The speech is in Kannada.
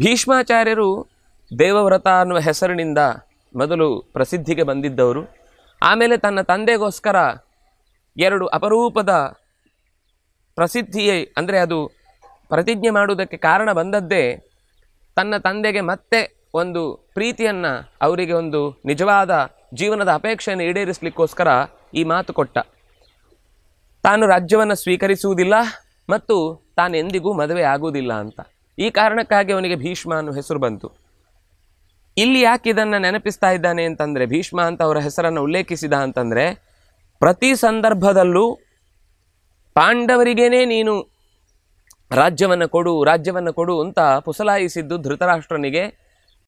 ಭೀಷ್ಮಾಚಾರ್ಯರು ದೇವವ್ರತ ಅನ್ನುವ ಹೆಸರಿನಿಂದ ಮೊದಲು ಪ್ರಸಿದ್ಧಿಗೆ ಬಂದಿದ್ದವರು ಆಮೇಲೆ ತನ್ನ ತಂದೆಗೋಸ್ಕರ ಎರಡು ಅಪರೂಪದ ಪ್ರಸಿದ್ಧಿಯೇ ಅಂದರೆ ಅದು ಪ್ರತಿಜ್ಞೆ ಮಾಡುವುದಕ್ಕೆ ಕಾರಣ ಬಂದದ್ದೇ ತನ್ನ ತಂದೆಗೆ ಮತ್ತೆ ಒಂದು ಪ್ರೀತಿಯನ್ನು ಅವರಿಗೆ ಒಂದು ನಿಜವಾದ ಜೀವನದ ಅಪೇಕ್ಷೆಯನ್ನು ಈಡೇರಿಸಲಿಕ್ಕೋಸ್ಕರ ಈ ಮಾತು ಕೊಟ್ಟ ತಾನು ರಾಜ್ಯವನ್ನು ಸ್ವೀಕರಿಸುವುದಿಲ್ಲ ಮತ್ತು ತಾನೆಂದಿಗೂ ಮದುವೆ ಆಗುವುದಿಲ್ಲ ಅಂತ ಈ ಕಾರಣಕ್ಕಾಗಿ ಅವನಿಗೆ ಭೀಷ್ಮ ಅನ್ನೋ ಹೆಸರು ಬಂತು ಇಲ್ಲಿ ಯಾಕೆ ಇದನ್ನು ನೆನಪಿಸ್ತಾ ಇದ್ದಾನೆ ಅಂತಂದರೆ ಭೀಷ್ಮ ಅಂತ ಅವರ ಹೆಸರನ್ನು ಉಲ್ಲೇಖಿಸಿದ ಅಂತಂದರೆ ಪ್ರತಿ ಸಂದರ್ಭದಲ್ಲೂ ಪಾಂಡವರಿಗೇನೆ ನೀನು ರಾಜ್ಯವನ್ನು ಕೊಡು ರಾಜ್ಯವನ್ನು ಕೊಡು ಅಂತ ಪುಸಲಾಯಿಸಿದ್ದು ಧೃತರಾಷ್ಟ್ರನಿಗೆ